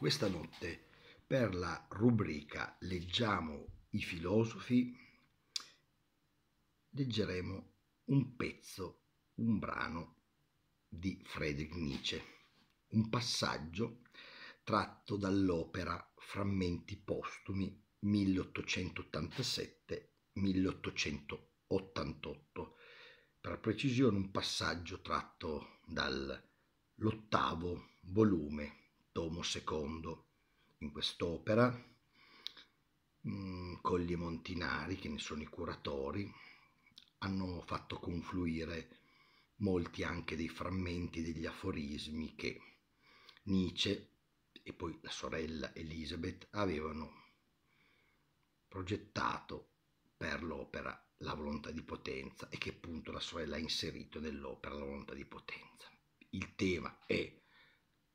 questa notte per la rubrica Leggiamo i filosofi, leggeremo un pezzo, un brano di Friedrich Nietzsche, un passaggio tratto dall'opera Frammenti postumi 1887-1888, per precisione un passaggio tratto dall'ottavo volume tomo secondo. In quest'opera mm, Colli e Montinari, che ne sono i curatori, hanno fatto confluire molti anche dei frammenti degli aforismi che Nietzsche e poi la sorella Elisabeth avevano progettato per l'opera La volontà di potenza e che appunto la sorella ha inserito nell'opera La volontà di potenza. Il tema è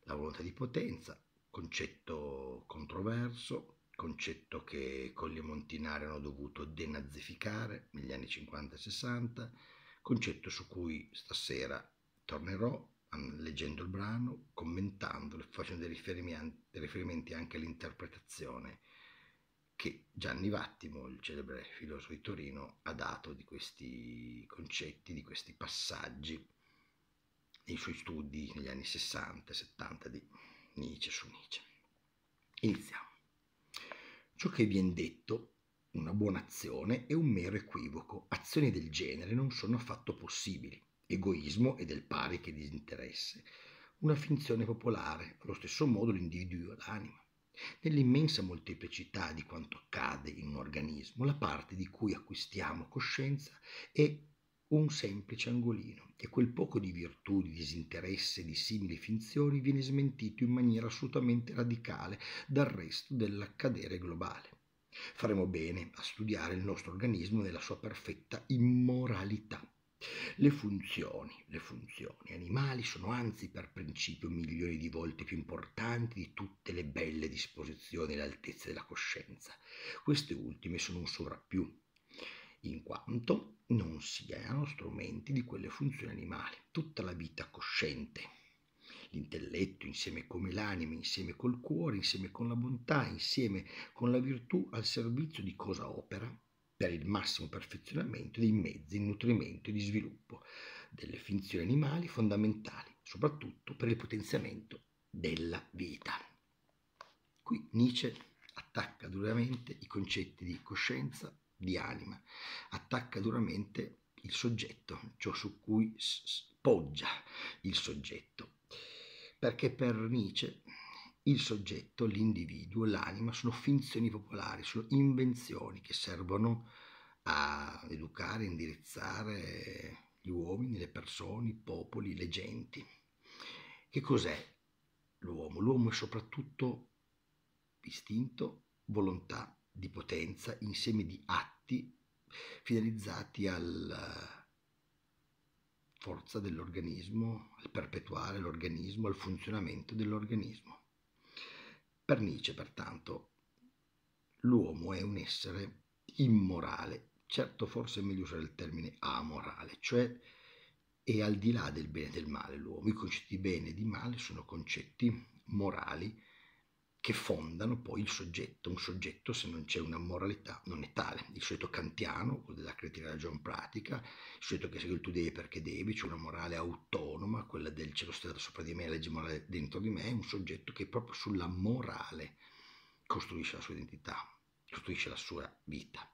la volontà di potenza, concetto controverso, concetto che Colli e Montinari hanno dovuto denazificare negli anni 50 e 60, concetto su cui stasera tornerò leggendo il brano, commentandolo, facendo dei riferimenti anche all'interpretazione che Gianni Vattimo, il celebre filosofo di Torino, ha dato di questi concetti, di questi passaggi nei suoi studi negli anni 60 e 70 di Nietzsche su Nietzsche. Iniziamo. Ciò che viene detto, una buona azione, è un mero equivoco. Azioni del genere non sono affatto possibili. Egoismo è del pari che disinteresse. Una finzione popolare, allo stesso modo l'individuo e l'anima. Nell'immensa molteplicità di quanto accade in un organismo, la parte di cui acquistiamo coscienza è un semplice angolino e quel poco di virtù, di disinteresse, di simili finzioni viene smentito in maniera assolutamente radicale dal resto dell'accadere globale. Faremo bene a studiare il nostro organismo nella sua perfetta immoralità. Le funzioni, le funzioni animali sono anzi per principio milioni di volte più importanti di tutte le belle disposizioni e le altezze della coscienza. Queste ultime sono un sovrappiù, in quanto non siano strumenti di quelle funzioni animali. Tutta la vita cosciente, l'intelletto insieme come l'anima, insieme col cuore, insieme con la bontà, insieme con la virtù al servizio di cosa opera per il massimo perfezionamento dei mezzi di nutrimento e di sviluppo delle finzioni animali fondamentali, soprattutto per il potenziamento della vita. Qui Nietzsche attacca duramente i concetti di coscienza di anima, attacca duramente il soggetto, ciò su cui poggia il soggetto. Perché per Nietzsche il soggetto, l'individuo, l'anima sono finzioni popolari, sono invenzioni che servono a educare, indirizzare gli uomini, le persone, i popoli, le genti. Che cos'è l'uomo? L'uomo è soprattutto istinto, volontà di potenza, insieme di atti finalizzati alla eh, forza dell'organismo, al perpetuare l'organismo, al funzionamento dell'organismo. Per Nietzsche, pertanto, l'uomo è un essere immorale, certo forse è meglio usare il termine amorale, cioè è al di là del bene e del male l'uomo. I concetti di bene e di male sono concetti morali che fondano poi il soggetto. Un soggetto, se non c'è una moralità, non è tale. Il soggetto kantiano, quello della critica della ragion pratica, il soggetto che segue il tu devi perché devi, c'è cioè una morale autonoma, quella del cielo stellato sopra di me, la legge morale dentro di me, è un soggetto che proprio sulla morale costruisce la sua identità, costruisce la sua vita.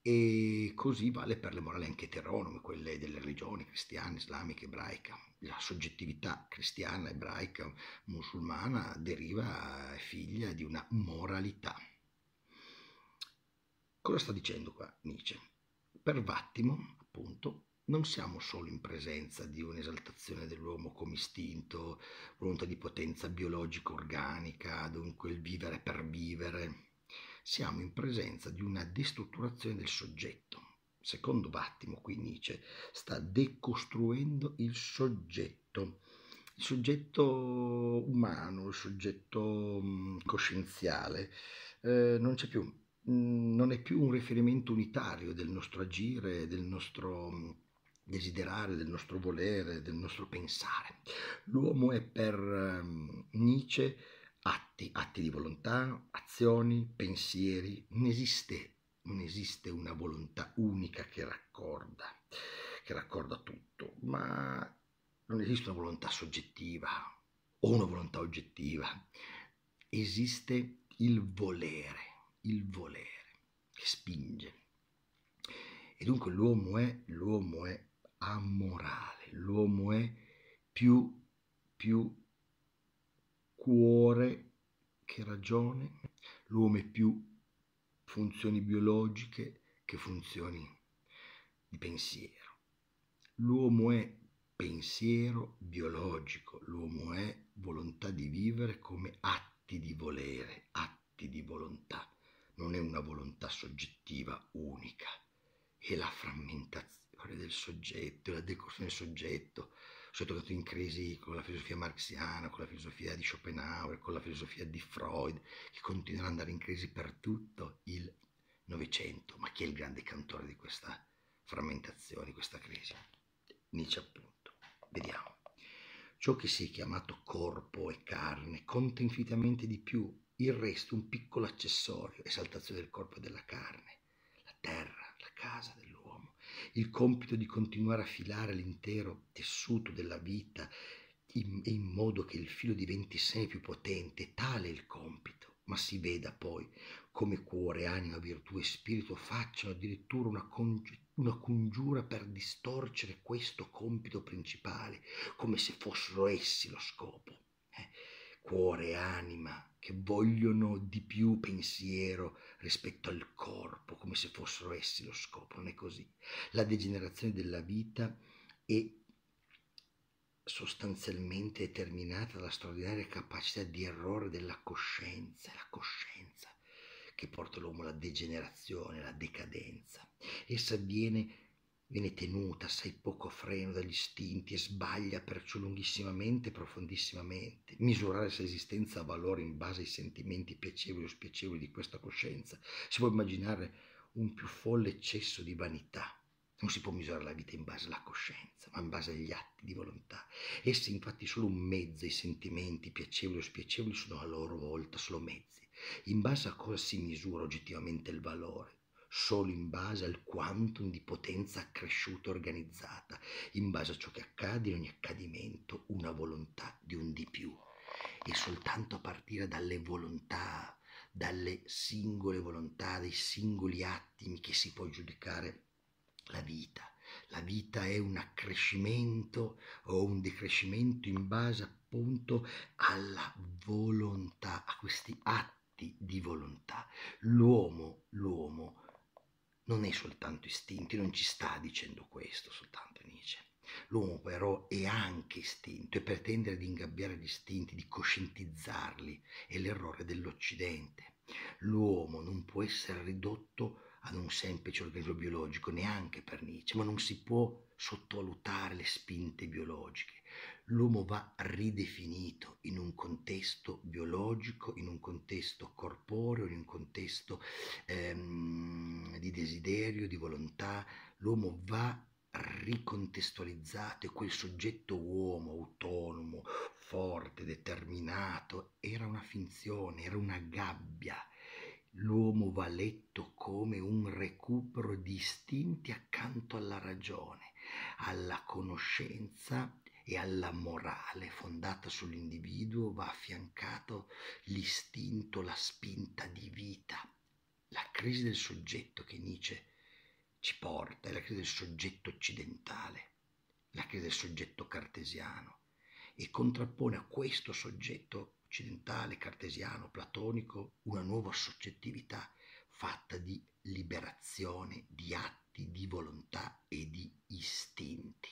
E così vale per le morali anche eteronome, quelle delle religioni cristiane, islamiche, ebraiche. La soggettività cristiana, ebraica, musulmana deriva, è figlia di una moralità. Cosa sta dicendo qua Nietzsche? Per Vattimo, appunto, non siamo solo in presenza di un'esaltazione dell'uomo come istinto, volontà di potenza biologica organica, dunque il vivere per vivere, siamo in presenza di una destrutturazione del soggetto. Secondo Battimo, qui Nietzsche sta decostruendo il soggetto, il soggetto umano, il soggetto mm, coscienziale. Eh, non c'è più, mm, non è più un riferimento unitario del nostro agire, del nostro mm, desiderare, del nostro volere, del nostro pensare. L'uomo è per ehm, Nietzsche atti, atti di volontà, azioni, pensieri, non esiste, non esiste una volontà unica che raccorda, che raccorda tutto, ma non esiste una volontà soggettiva o una volontà oggettiva, esiste il volere, il volere che spinge. E dunque l'uomo è, l'uomo è amorale, l'uomo è più, più cuore che ragione, l'uomo è più funzioni biologiche che funzioni di pensiero. L'uomo è pensiero biologico, l'uomo è volontà di vivere come atti di volere, atti di volontà. Non è una volontà soggettiva unica, è la frammentazione del soggetto, è la decorsione del soggetto, sono in crisi con la filosofia marxiana, con la filosofia di Schopenhauer, con la filosofia di Freud, che continuerà ad andare in crisi per tutto il Novecento. Ma chi è il grande cantore di questa frammentazione, di questa crisi? Nietzsche appunto. Vediamo. Ciò che si è chiamato corpo e carne conta infinitamente di più, il resto un piccolo accessorio, esaltazione del corpo e della carne, la terra, la casa dell'uomo il compito di continuare a filare l'intero tessuto della vita in, in modo che il filo diventi sempre più potente, tale è il compito, ma si veda poi come cuore, anima, virtù e spirito facciano addirittura una, conge- una congiura per distorcere questo compito principale, come se fossero essi lo scopo. Eh? Cuore, anima, che vogliono di più pensiero rispetto al corpo, come se fossero essi lo scopo, non è così. La degenerazione della vita è sostanzialmente determinata dalla straordinaria capacità di errore della coscienza, la coscienza che porta l'uomo alla degenerazione, alla decadenza. Essa avviene viene tenuta assai poco a freno dagli istinti e sbaglia perciò lunghissimamente e profondissimamente. Misurare se l'esistenza ha valore in base ai sentimenti piacevoli o spiacevoli di questa coscienza. Si può immaginare un più folle eccesso di vanità. Non si può misurare la vita in base alla coscienza, ma in base agli atti di volontà. Essi infatti sono un mezzo, i sentimenti piacevoli o spiacevoli sono a loro volta solo mezzi. In base a cosa si misura oggettivamente il valore? solo in base al quantum di potenza accresciuta organizzata, in base a ciò che accade in ogni accadimento, una volontà di un di più. E soltanto a partire dalle volontà, dalle singole volontà, dai singoli attimi che si può giudicare la vita. La vita è un accrescimento o un decrescimento in base appunto alla volontà, a questi atti di volontà. L'uomo, l'uomo non è soltanto istinti, non ci sta dicendo questo soltanto Nietzsche. L'uomo però è anche istinto e pretendere di ingabbiare gli istinti, di coscientizzarli, è l'errore dell'Occidente. L'uomo non può essere ridotto ad un semplice organismo biologico, neanche per Nietzsche, ma non si può sottovalutare le spinte biologiche. L'uomo va ridefinito in un contesto biologico, in un contesto corporeo, in un contesto... Ehm, di desiderio, di volontà, l'uomo va ricontestualizzato e quel soggetto uomo autonomo, forte, determinato, era una finzione, era una gabbia. L'uomo va letto come un recupero di istinti accanto alla ragione, alla conoscenza e alla morale fondata sull'individuo va affiancato l'istinto, la spinta di vita, la crisi del soggetto che Nietzsche ci porta, è la crisi del soggetto occidentale, la crisi del soggetto cartesiano e contrappone a questo soggetto occidentale, cartesiano, platonico, una nuova soggettività fatta di liberazione, di atti, di volontà e di istinti.